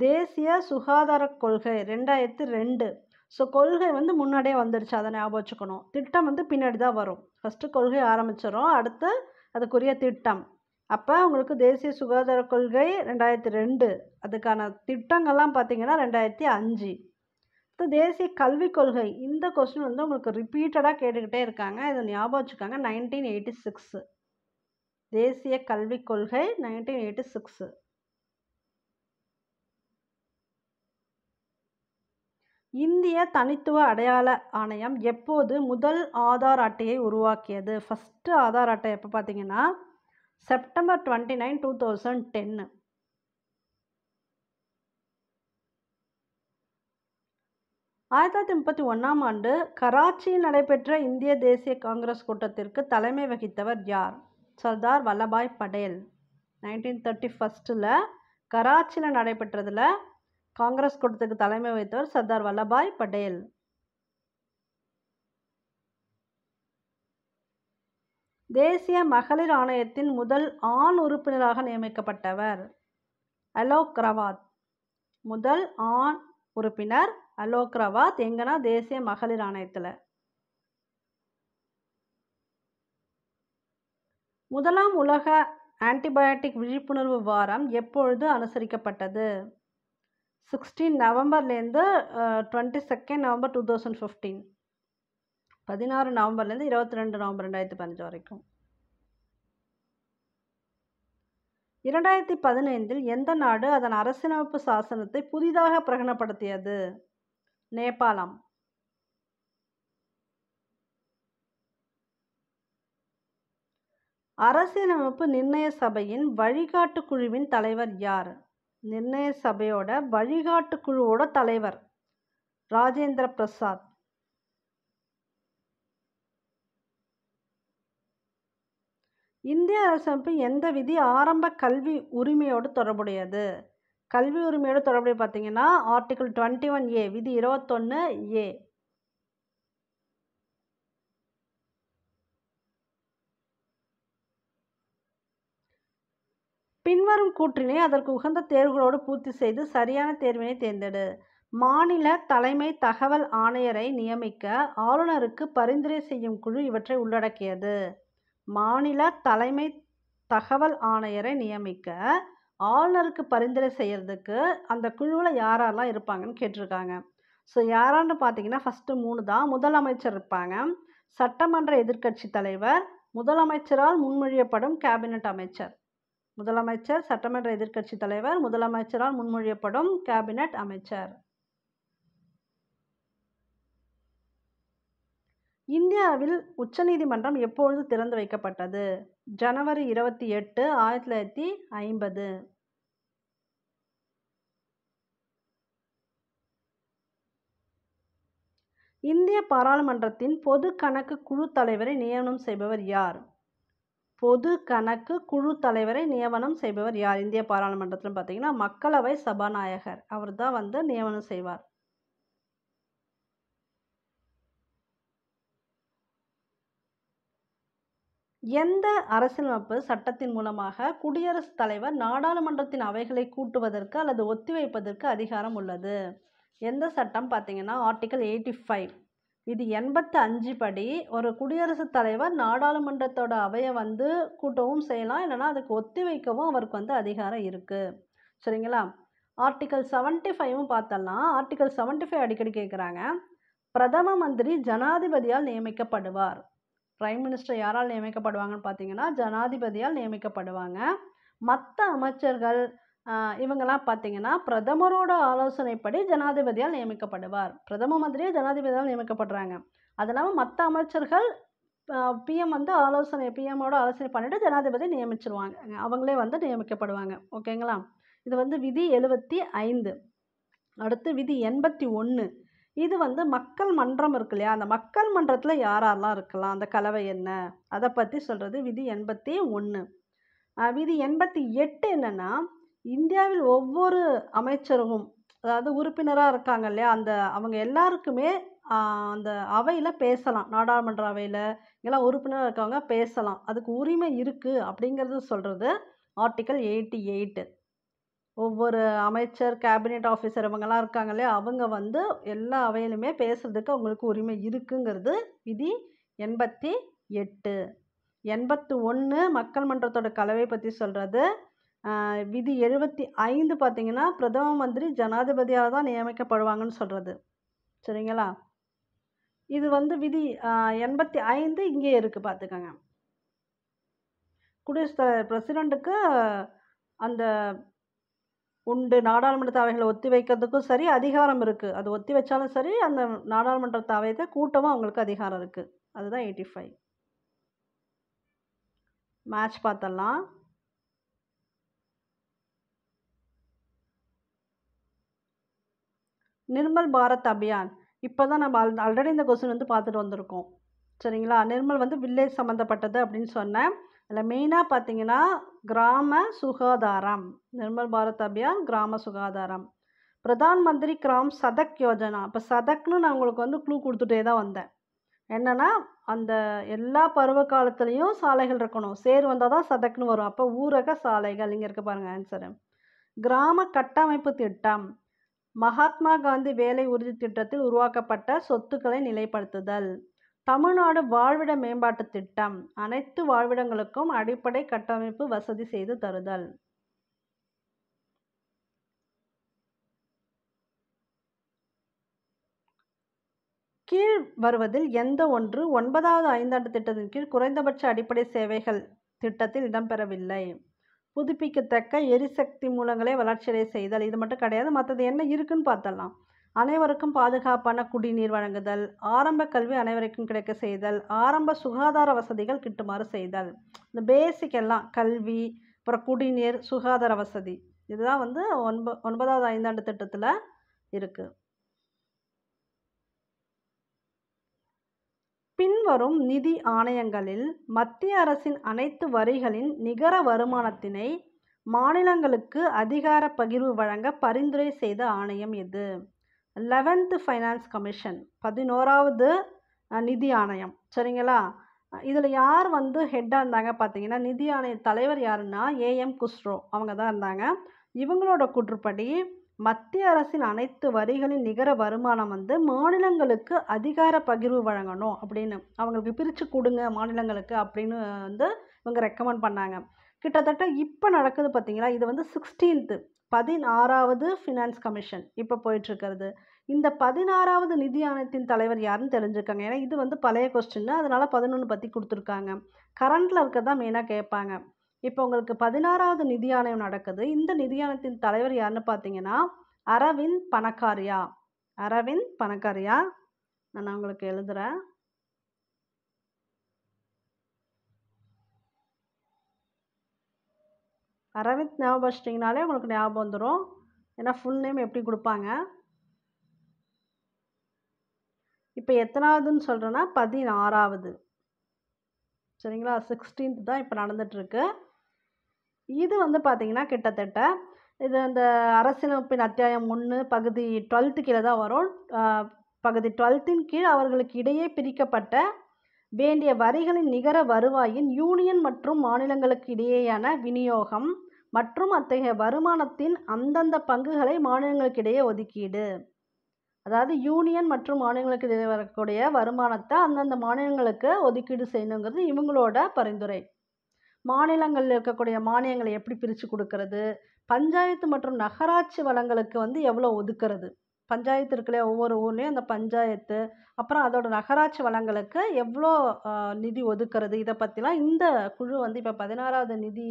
தேசிய சுகாதார கொள்கை ரெண்டாயிரத்து ரெண்டு ஸோ கொள்கை வந்து முன்னாடியே வந்துடுச்சு அதை ஞாபகம் வச்சுக்கணும் திட்டம் வந்து பின்னாடி தான் வரும் ஃபஸ்ட்டு கொள்கை ஆரம்பிச்சிடும் அடுத்து அதுக்குரிய திட்டம் அப்போ உங்களுக்கு தேசிய சுகாதார கொள்கை ரெண்டாயிரத்தி ரெண்டு அதுக்கான திட்டங்கள்லாம் பார்த்தீங்கன்னா ரெண்டாயிரத்தி அஞ்சு இப்போ தேசிய கல்விக் கொள்கை இந்த கொஸ்டின் வந்து உங்களுக்கு ரிப்பீட்டடாக கேட்டுக்கிட்டே இருக்காங்க இதை ஞாபகம் வச்சுக்காங்க நைன்டீன் எயிட்டி சிக்ஸு தேசிய கல்விக் கொள்கை நைன்டீன் எயிட்டி சிக்ஸு இந்திய தனித்துவ அடையாள ஆணையம் எப்போது முதல் ஆதார் அட்டையை உருவாக்கியது ஃபஸ்ட்டு ஆதார் அட்டை எப்போ பார்த்தீங்கன்னா September twenty nine two thousand டென்னு ஆயிரத்தி தொள்ளாயிரத்தி முப்பத்தி ஒன்றாம் ஆண்டு கராச்சியில் நடைபெற்ற இந்திய தேசிய காங்கிரஸ் கூட்டத்திற்கு தலைமை வகித்தவர் யார் சர்தார் வல்லபாய் படேல் நைன்டீன் தேர்ட்டி ஃபஸ்ட்டில் கராச்சியில் நடைபெற்றதில் காங்கிரஸ் கூட்டத்துக்கு தலைமை வைத்தவர் சர்தார் வல்லபாய் பட்டேல் தேசிய மகளிர் ஆணையத்தின் முதல் ஆண் உறுப்பினராக நியமிக்கப்பட்டவர் அலோக் ரவாத் முதல் ஆண் உறுப்பினர் அலோக் ரவாத் எங்கன்னா தேசிய மகளிர் ஆணையத்தில் முதலாம் உலக ஆன்டிபயோட்டிக் விழிப்புணர்வு வாரம் எப்பொழுது அனுசரிக்கப்பட்டது சிக்ஸ்டீன் நவம்பர்லேருந்து twenty second November two thousand fifteen பதினாறு நவம்பர்லேருந்து இருபத்தி ரெண்டு நவம்பர் ரெண்டாயிரத்தி பதினஞ்சு வரைக்கும் இரண்டாயிரத்தி பதினைந்தில் எந்த நாடு அதன் அரசியலமைப்பு சாசனத்தை புதிதாக பிரகடனப்படுத்தியது நேபாளம் அரசியலமைப்பு நிர்ணய சபையின் வழிகாட்டு குழுவின் தலைவர் யார் நிர்ணய சபையோட வழிகாட்டு குழுவோட தலைவர் ராஜேந்திர பிரசாத் இந்திய அரசமைப்பு எந்த விதி ஆரம்ப கல்வி உரிமையோடு தொடர்புடையது கல்வி உரிமையோடு தொடர்புடைய பார்த்தீங்கன்னா ஆர்டிகிள் டுவெண்ட்டி ஒன் ஏ விதி இருபத்தொன்று ஏ பின்வரும் கூற்றினை அதற்கு உகந்த தேர்வுகளோடு பூர்த்தி செய்து சரியான தேர்வினை தேர்ந்தெடு மாநில தலைமை தகவல் ஆணையரை நியமிக்க ஆளுநருக்கு பரிந்துரை செய்யும் குழு இவற்றை உள்ளடக்கியது மாநில தலைமை தகவல் ஆணையரை நியமிக்க ஆளுநருக்கு பரிந்துரை செய்கிறதுக்கு அந்த குழுவில் யாரெல்லாம் இருப்பாங்கன்னு கேட்டிருக்காங்க ஸோ யாரான்னு பார்த்தீங்கன்னா ஃபஸ்ட்டு மூணு தான் முதலமைச்சர் இருப்பாங்க சட்டமன்ற எதிர்க்கட்சி தலைவர் முதலமைச்சரால் முன்மொழியப்படும் கேபினட் அமைச்சர் முதலமைச்சர் சட்டமன்ற எதிர்க்கட்சி தலைவர் முதலமைச்சரால் முன்மொழியப்படும் கேபினட் அமைச்சர் இந்தியாவில் உச்சநீதிமன்றம் எப்பொழுது திறந்து வைக்கப்பட்டது ஜனவரி இருபத்தி எட்டு ஆயிரத்தி தொள்ளாயிரத்தி ஐம்பது இந்திய பாராளுமன்றத்தின் பொது கணக்கு குழு தலைவரை நியமனம் செய்பவர் யார் பொது கணக்கு குழு தலைவரை நியமனம் செய்பவர் யார் இந்திய பாராளுமன்றத்தில் பார்த்தீங்கன்னா மக்களவை சபாநாயகர் அவர் தான் வந்து நியமனம் செய்வார் எந்த அரசியலமைப்பு சட்டத்தின் மூலமாக குடியரசுத் தலைவர் நாடாளுமன்றத்தின் அவைகளை கூட்டுவதற்கு அல்லது ஒத்திவைப்பதற்கு அதிகாரம் உள்ளது எந்த சட்டம் பார்த்தீங்கன்னா ஆர்டிகல் எயிட்டி ஃபைவ் இது எண்பத்து அஞ்சு படி ஒரு குடியரசுத் தலைவர் நாடாளுமன்றத்தோட அவையை வந்து கூட்டவும் செய்யலாம் இல்லைன்னா அதுக்கு ஒத்தி வைக்கவும் அவருக்கு வந்து அதிகாரம் இருக்குது சரிங்களா ஆர்டிக்கல் செவன்ட்டி ஃபைவும் பார்த்தலாம் ஆர்டிக்கல் செவன்ட்டி ஃபைவ் அடிக்கடி கேட்குறாங்க பிரதம மந்திரி ஜனாதிபதியால் நியமிக்கப்படுவார் பிரைம் மினிஸ்டர் யாரால் நியமிக்கப்படுவாங்கன்னு பார்த்தீங்கன்னா ஜனாதிபதியால் நியமிக்கப்படுவாங்க மற்ற அமைச்சர்கள் இவங்கெல்லாம் பார்த்தீங்கன்னா பிரதமரோட ஆலோசனைப்படி ஜனாதிபதியால் நியமிக்கப்படுவார் பிரதம மந்திரியே ஜனாதிபதியால் நியமிக்கப்படுறாங்க அது இல்லாமல் மற்ற அமைச்சர்கள் பிஎம் வந்து ஆலோசனை பிஎம்மோட ஆலோசனை பண்ணிவிட்டு ஜனாதிபதி நியமிச்சிருவாங்க அவங்களே வந்து நியமிக்கப்படுவாங்க ஓகேங்களா இது வந்து விதி எழுபத்தி ஐந்து அடுத்து விதி எண்பத்தி ஒன்று இது வந்து மக்கள் மன்றம் இருக்கு இல்லையா அந்த மக்கள் மன்றத்தில் யாரெல்லாம் இருக்கலாம் அந்த கலவை என்ன அதை பற்றி சொல்கிறது விதி எண்பத்தி ஒன்று விதி எண்பத்தி எட்டு என்னென்னா இந்தியாவில் ஒவ்வொரு அமைச்சரும் அதாவது உறுப்பினராக இருக்காங்க இல்லையா அந்த அவங்க எல்லாருக்குமே அந்த அவையில் பேசலாம் நாடாளுமன்ற அவையில் இங்கெல்லாம் உறுப்பினராக இருக்கவங்க பேசலாம் அதுக்கு உரிமை இருக்குது அப்படிங்கிறது சொல்கிறது ஆர்டிக்கல் எயிட்டி எயிட்டு ஒவ்வொரு அமைச்சர் கேபினெட் ஆஃபீஸர் இவங்கெல்லாம் இருக்காங்க இல்லையா அவங்க வந்து எல்லா அவையிலுமே பேசுகிறதுக்கு அவங்களுக்கு உரிமை இருக்குங்கிறது விதி எண்பத்தி எட்டு எண்பத்து ஒன்று மக்கள் மன்றத்தோட கலவை பற்றி சொல்கிறது விதி எழுபத்தி ஐந்து பார்த்திங்கன்னா பிரதம மந்திரி ஜனாதிபதியால் தான் நியமிக்கப்படுவாங்கன்னு சொல்கிறது சரிங்களா இது வந்து விதி எண்பத்தி ஐந்து இங்கே இருக்குது பார்த்துக்கோங்க குடியரசுத் தலைவர் பிரசிடண்ட்டுக்கு அந்த உண்டு நாடாளுமன்ற தவைகளை ஒத்தி வைக்கிறதுக்கும் சரி அதிகாரம் இருக்குது அது ஒத்தி வச்சாலும் சரி அந்த நாடாளுமன்ற அவைக்கு கூட்டமும் அவங்களுக்கு அதிகாரம் இருக்குது அதுதான் எயிட்டி ஃபைவ் மேட்ச் பார்த்தலாம் நிர்மல் பாரத் அபியான் இப்போ தான் நம்ம ஆல் ஆல்ரெடி இந்த கொஸ்டின் வந்து பார்த்துட்டு வந்திருக்கோம் சரிங்களா நிர்மல் வந்து வில்லேஜ் சம்மந்தப்பட்டது அப்படின்னு சொன்னேன் அதில் மெயினாக பார்த்தீங்கன்னா கிராம சுகாதாரம் நிர்மல் பாரத் அபியான் கிராம சுகாதாரம் பிரதான் மந்திரி கிராம் சதக் யோஜனா இப்போ சதக்னு நான் உங்களுக்கு வந்து க்ளூ கொடுத்துட்டே தான் வந்தேன் என்னென்னா அந்த எல்லா பருவ காலத்துலேயும் சாலைகள் இருக்கணும் சேர் வந்தால் தான் சதக்குன்னு வரும் அப்போ ஊரக சாலைகள் இங்கே இருக்குது பாருங்கள் ஆன்சரு கிராம கட்டமைப்பு திட்டம் மகாத்மா காந்தி வேலை உறுதி திட்டத்தில் உருவாக்கப்பட்ட சொத்துக்களை நிலைப்படுத்துதல் தமிழ்நாடு வாழ்விட மேம்பாட்டுத் திட்டம் அனைத்து வாழ்விடங்களுக்கும் அடிப்படை கட்டமைப்பு வசதி செய்து தருதல் கீழ் வருவதில் எந்த ஒன்று ஒன்பதாவது ஐந்தாண்டு திட்டத்தின் கீழ் குறைந்தபட்ச அடிப்படை சேவைகள் திட்டத்தில் இடம்பெறவில்லை புதுப்பிக்கத்தக்க எரிசக்தி மூலங்களை வளர்ச்சியடை செய்தல் இது மட்டும் கிடையாது மற்றது என்ன இருக்குன்னு பார்த்தலாம் அனைவருக்கும் பாதுகாப்பான குடிநீர் வழங்குதல் ஆரம்ப கல்வி அனைவருக்கும் கிடைக்க செய்தல் ஆரம்ப சுகாதார வசதிகள் கிட்டுமாறு செய்தல் இந்த பேசிக் எல்லாம் கல்வி அப்புறம் குடிநீர் சுகாதார வசதி இதுதான் வந்து ஒன்ப ஒன்பதாவது ஐந்தாண்டு திட்டத்தில் இருக்குது பின்வரும் நிதி ஆணையங்களில் மத்திய அரசின் அனைத்து வரிகளின் நிகர வருமானத்தினை மாநிலங்களுக்கு அதிகார பகிர்வு வழங்க பரிந்துரை செய்த ஆணையம் எது லெவன்த்து ஃபைனான்ஸ் கமிஷன் பதினோராவது நிதி ஆணையம் சரிங்களா இதில் யார் வந்து ஹெட்டாக இருந்தாங்க பார்த்தீங்கன்னா நிதி ஆணைய தலைவர் யாருன்னா ஏஎம் குஸ்ரோ அவங்க தான் இருந்தாங்க இவங்களோட கூற்றுப்படி மத்திய அரசின் அனைத்து வரிகளின் நிகர வருமானம் வந்து மாநிலங்களுக்கு அதிகார பகிர்வு வழங்கணும் அப்படின்னு அவங்களுக்கு பிரித்து கொடுங்க மாநிலங்களுக்கு அப்படின்னு வந்து இவங்க ரெக்கமெண்ட் பண்ணாங்க கிட்டத்தட்ட இப்போ நடக்குது பார்த்தீங்களா இது வந்து சிக்ஸ்டீன்த்து பதினாறாவது ஃபினான்ஸ் கமிஷன் இப்போ போயிட்டுருக்கிறது இந்த பதினாறாவது நிதி ஆணையத்தின் தலைவர் யாருன்னு தெரிஞ்சுக்கோங்க ஏன்னா இது வந்து பழைய கொஸ்டின்னு அதனால் பதினொன்று பற்றி கொடுத்துருக்காங்க கரண்டில் இருக்கிறதான் மெயினாக கேட்பாங்க இப்போ உங்களுக்கு பதினாறாவது நிதி ஆணையம் நடக்குது இந்த நிதியானத்தின் தலைவர் யாருன்னு பார்த்தீங்கன்னா அரவிந்த் பணக்காரியா அரவிந்த் பணக்காரியா நான் உங்களுக்கு எழுதுகிறேன் அரவிந்த் ஞாபகம் வச்சிட்டிங்கனாலே உங்களுக்கு ஞாபகம் வந்துடும் ஏன்னா ஃபுல் நேம் எப்படி கொடுப்பாங்க இப்போ எத்தனாவதுன்னு சொல்கிறேன்னா பதினாறாவது சரிங்களா சிக்ஸ்டீன்த் தான் இப்போ நடந்துகிட்ருக்கு இது வந்து பார்த்திங்கன்னா கிட்டத்தட்ட இது அந்த அரசியலமைப்பின் அத்தியாயம் ஒன்று பகுதி டுவெல்த்து கீழே தான் வரும் பகுதி டுவெல்த்தின் கீழ் அவர்களுக்கு இடையே பிரிக்கப்பட்ட வேண்டிய வரிகளின் நிகர வருவாயின் யூனியன் மற்றும் மாநிலங்களுக்கு இடையேயான விநியோகம் மற்றும் அத்தகைய வருமானத்தின் அந்தந்த பங்குகளை மாநிலங்களுக்கு இடையே ஒதுக்கீடு அதாவது யூனியன் மற்றும் மாநிலங்களுக்கு இடையே வரக்கூடிய வருமானத்தை அந்தந்த மாநிலங்களுக்கு ஒதுக்கீடு செய்யணுங்கிறது இவங்களோட பரிந்துரை மாநிலங்களில் இருக்கக்கூடிய மானியங்களை எப்படி பிரித்து கொடுக்கறது பஞ்சாயத்து மற்றும் நகராட்சி வளங்களுக்கு வந்து எவ்வளோ ஒதுக்கிறது பஞ்சாயத்து இருக்குல்ல ஒவ்வொரு ஊர்லேயும் அந்த பஞ்சாயத்து அப்புறம் அதோட நகராட்சி வளங்களுக்கு எவ்வளோ நிதி ஒதுக்கிறது இதை பற்றிலாம் இந்த குழு வந்து இப்போ பதினாறாவது நிதி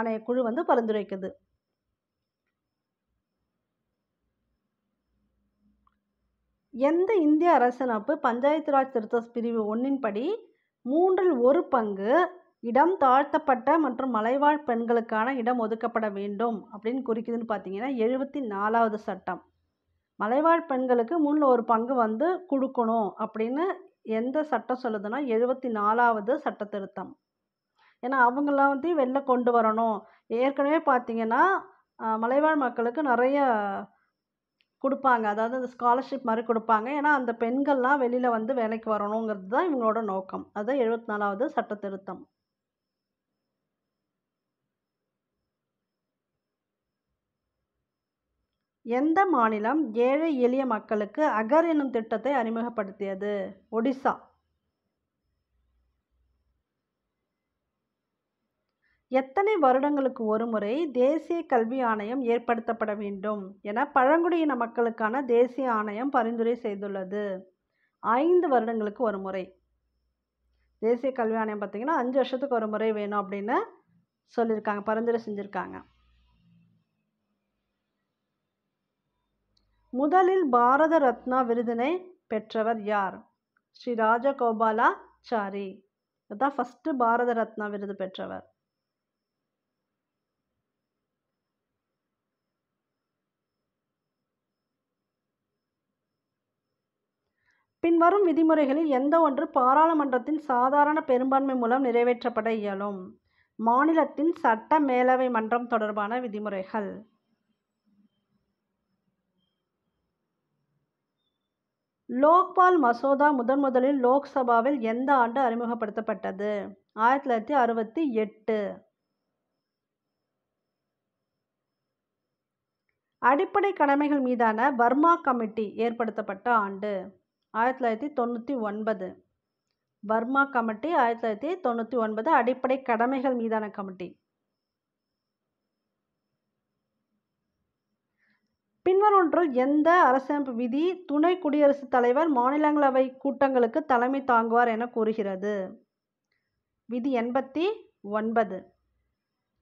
ஆணைய குழு வந்து பரிந்துரைக்குது எந்த இந்திய அரசமைப்பு பஞ்சாயத்து ராஜ் திருத்த பிரிவு ஒன்றின்படி மூன்றில் ஒரு பங்கு இடம் தாழ்த்தப்பட்ட மற்றும் மலைவாழ் பெண்களுக்கான இடம் ஒதுக்கப்பட வேண்டும் அப்படின்னு குறிக்குதுன்னு பார்த்தீங்கன்னா எழுபத்தி நாலாவது சட்டம் மலைவாழ் பெண்களுக்கு முன் ஒரு பங்கு வந்து கொடுக்கணும் அப்படின்னு எந்த சட்டம் சொல்லுதுன்னா எழுபத்தி நாலாவது சட்ட திருத்தம் ஏன்னா அவங்களாம் வந்து வெளில கொண்டு வரணும் ஏற்கனவே பார்த்தீங்கன்னா மலைவாழ் மக்களுக்கு நிறைய கொடுப்பாங்க அதாவது அந்த ஸ்காலர்ஷிப் மாதிரி கொடுப்பாங்க ஏன்னா அந்த பெண்கள்லாம் வெளியில் வந்து வேலைக்கு வரணுங்கிறது தான் இவங்களோட நோக்கம் அதுதான் எழுபத்தி நாலாவது சட்ட திருத்தம் எந்த மாநிலம் ஏழை எளிய மக்களுக்கு அகர் என்னும் திட்டத்தை அறிமுகப்படுத்தியது ஒடிசா எத்தனை வருடங்களுக்கு ஒருமுறை தேசிய கல்வி ஆணையம் ஏற்படுத்தப்பட வேண்டும் என பழங்குடியின மக்களுக்கான தேசிய ஆணையம் பரிந்துரை செய்துள்ளது ஐந்து வருடங்களுக்கு ஒரு முறை தேசிய கல்வி ஆணையம் பார்த்திங்கன்னா அஞ்சு வருஷத்துக்கு ஒரு முறை வேணும் அப்படின்னு சொல்லியிருக்காங்க பரிந்துரை செஞ்சுருக்காங்க முதலில் பாரத ரத்னா விருதினை பெற்றவர் யார் ஸ்ரீ ராஜகோபாலாச்சாரி அதான் ஃபஸ்ட்டு பாரத ரத்னா விருது பெற்றவர் பின்வரும் விதிமுறைகளில் எந்த ஒன்று பாராளுமன்றத்தின் சாதாரண பெரும்பான்மை மூலம் நிறைவேற்றப்பட இயலும் மாநிலத்தின் சட்ட மேலவை மன்றம் தொடர்பான விதிமுறைகள் லோக்பால் மசோதா முதன் முதலில் லோக்சபாவில் எந்த ஆண்டு அறிமுகப்படுத்தப்பட்டது ஆயிரத்தி தொள்ளாயிரத்தி அறுபத்தி எட்டு அடிப்படை கடமைகள் மீதான வர்மா கமிட்டி ஏற்படுத்தப்பட்ட ஆண்டு ஆயிரத்தி தொள்ளாயிரத்தி தொண்ணூற்றி ஒன்பது வர்மா கமிட்டி ஆயிரத்தி தொள்ளாயிரத்தி தொண்ணூற்றி ஒன்பது அடிப்படை கடமைகள் மீதான கமிட்டி பின்வருவற்றுள் எந்த அரசமைப்பு விதி துணை குடியரசுத் தலைவர் மாநிலங்களவை கூட்டங்களுக்கு தலைமை தாங்குவார் என கூறுகிறது விதி எண்பத்தி ஒன்பது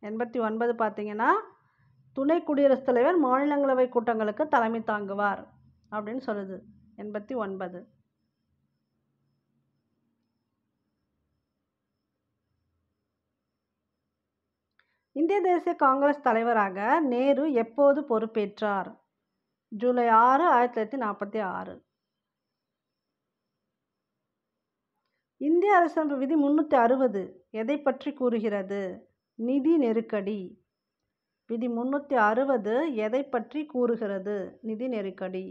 எண்பத்தி ஒன்பது பார்த்தீங்கன்னா துணை குடியரசுத் தலைவர் மாநிலங்களவை கூட்டங்களுக்கு தலைமை தாங்குவார் அப்படின்னு சொல்லுது எண்பத்தி ஒன்பது இந்திய தேசிய காங்கிரஸ் தலைவராக நேரு எப்போது பொறுப்பேற்றார் ஜூலை ஆறு ஆயிரத்தி தொள்ளாயிரத்தி நாற்பத்தி ஆறு இந்திய அரசமைப்பு விதி முன்னூற்றி அறுபது எதை பற்றி கூறுகிறது நிதி நெருக்கடி விதி முன்னூற்றி அறுபது எதை பற்றி கூறுகிறது நிதி நெருக்கடி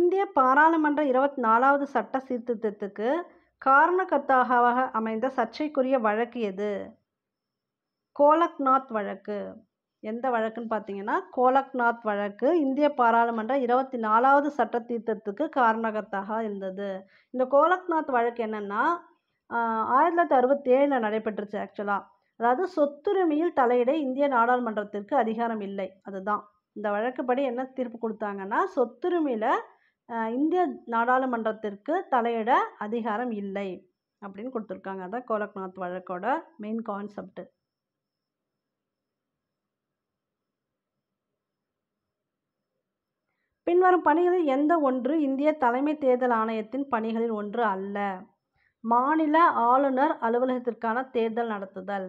இந்திய பாராளுமன்ற இருபத்தி நாலாவது சட்ட சீர்திருத்தத்துக்கு காரணக்கர்த்தாவாக அமைந்த சர்ச்சைக்குரிய வழக்கு எது கோலக்நாத் வழக்கு எந்த வழக்குன்னு பார்த்தீங்கன்னா கோலக்நாத் வழக்கு இந்திய பாராளுமன்ற இருபத்தி நாலாவது சட்ட தீர்த்தத்துக்கு காரணகத்தாக இருந்தது இந்த கோலக்நாத் வழக்கு என்னென்னா ஆயிரத்தி தொள்ளாயிரத்தி அறுபத்தி ஏழில் நடைபெற்றுச்சு ஆக்சுவலாக அதாவது சொத்துரிமையில் தலையிட இந்திய நாடாளுமன்றத்திற்கு அதிகாரம் இல்லை அதுதான் இந்த வழக்குப்படி என்ன தீர்ப்பு கொடுத்தாங்கன்னா சொத்துரிமையில் இந்திய நாடாளுமன்றத்திற்கு தலையிட அதிகாரம் இல்லை அப்படின்னு கொடுத்துருக்காங்க அதான் கோலக்நாத் வழக்கோட மெயின் கான்செப்ட் பின்வரும் பணிகளில் எந்த ஒன்று இந்திய தலைமை தேர்தல் ஆணையத்தின் பணிகளில் ஒன்று அல்ல மாநில ஆளுநர் அலுவலகத்திற்கான தேர்தல் நடத்துதல்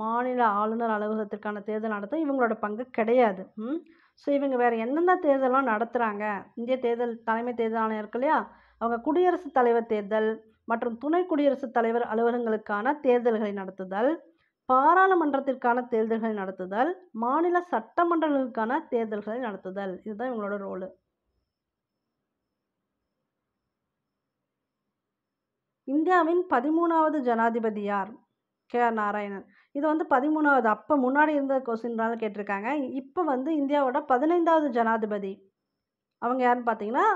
மாநில ஆளுநர் அலுவலகத்திற்கான தேர்தல் நடத்த இவங்களோட பங்கு கிடையாது ஸோ இவங்க வேறு எந்தெந்த தேர்தலாம் நடத்துகிறாங்க இந்திய தேர்தல் தலைமை தேர்தல் ஆணையம் இருக்கு இல்லையா அவங்க குடியரசுத் தலைவர் தேர்தல் மற்றும் துணை குடியரசுத் தலைவர் அலுவலகங்களுக்கான தேர்தல்களை நடத்துதல் பாராளுமன்றத்திற்கான தேர்தல்களை நடத்துதல் மாநில சட்டமன்றங்களுக்கான தேர்தல்களை நடத்துதல் இதுதான் இவங்களோட ரோலு இந்தியாவின் பதிமூணாவது ஜனாதிபதி யார் கே ஆர் நாராயணன் இது வந்து பதிமூணாவது அப்போ முன்னாடி இருந்த கொஸ்டின்னால கேட்டிருக்காங்க இப்போ வந்து இந்தியாவோட பதினைந்தாவது ஜனாதிபதி அவங்க யாருன்னு பார்த்தீங்கன்னா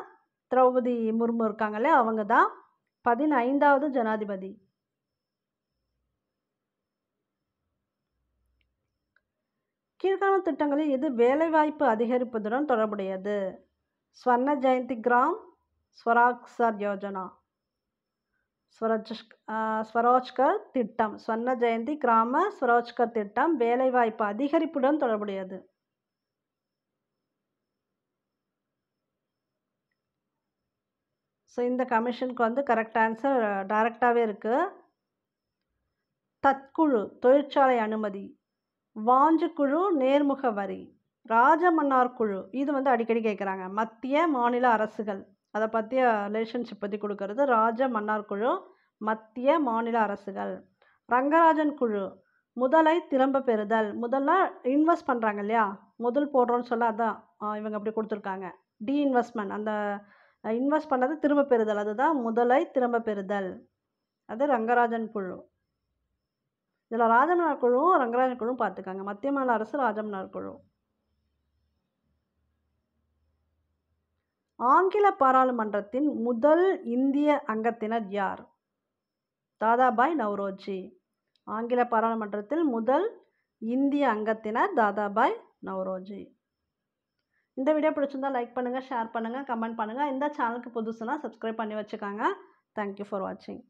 திரௌபதி முர்மு இருக்காங்களே அவங்க தான் பதினைந்தாவது ஜனாதிபதி கீழ்காணும் திட்டங்களில் இது வேலைவாய்ப்பு அதிகரிப்பதுடன் தொடர்புடையது ஸ்வர்ண ஜெயந்தி கிராம் ஸ்வராக்சர் யோஜனா ஸ்வரோஜ்கர் திட்டம் ஸ்வர்ண ஜெயந்தி கிராம ஸ்வரோஜ்கர் திட்டம் வேலைவாய்ப்பு அதிகரிப்புடன் தொடர்புடையது ஸோ இந்த கமிஷனுக்கு வந்து கரெக்ட் ஆன்சர் டைரெக்டாகவே இருக்குது தற்குழு தொழிற்சாலை அனுமதி வாஞ்சு குழு நேர்முக வரி ராஜமன்னார் குழு இது வந்து அடிக்கடி கேட்குறாங்க மத்திய மாநில அரசுகள் அதை பற்றிய ரிலேஷன்ஷிப் பற்றி கொடுக்கறது ராஜ மன்னார் குழு மத்திய மாநில அரசுகள் ரங்கராஜன் குழு முதலை திரும்ப பெறுதல் முதல்ல இன்வெஸ்ட் பண்ணுறாங்க இல்லையா முதல் போடுறோன்னு சொல்ல அதான் இவங்க அப்படி கொடுத்துருக்காங்க டி இன்வெஸ்ட்மெண்ட் அந்த இன்வெஸ்ட் பண்ணது திரும்ப பெறுதல் அதுதான் முதலை திரும்ப பெறுதல் அது ரங்கராஜன் குழு இதில் ராஜமன்னார் குழுவும் ரங்கராஜ குழுவும் பார்த்துக்காங்க மத்திய மாநில அரசு ராஜமன்னார் குழு ஆங்கில பாராளுமன்றத்தின் முதல் இந்திய அங்கத்தினர் யார் தாதாபாய் நவ்ரோஜி ஆங்கில பாராளுமன்றத்தில் முதல் இந்திய அங்கத்தினர் தாதாபாய் நவ்ரோஜி இந்த வீடியோ பிடிச்சிருந்தா லைக் பண்ணுங்கள் ஷேர் பண்ணுங்கள் கமெண்ட் பண்ணுங்கள் இந்த சேனலுக்கு புதுசுனா சப்ஸ்கிரைப் பண்ணி வச்சுக்கோங்க தேங்க்யூ ஃபார் வாட்சிங்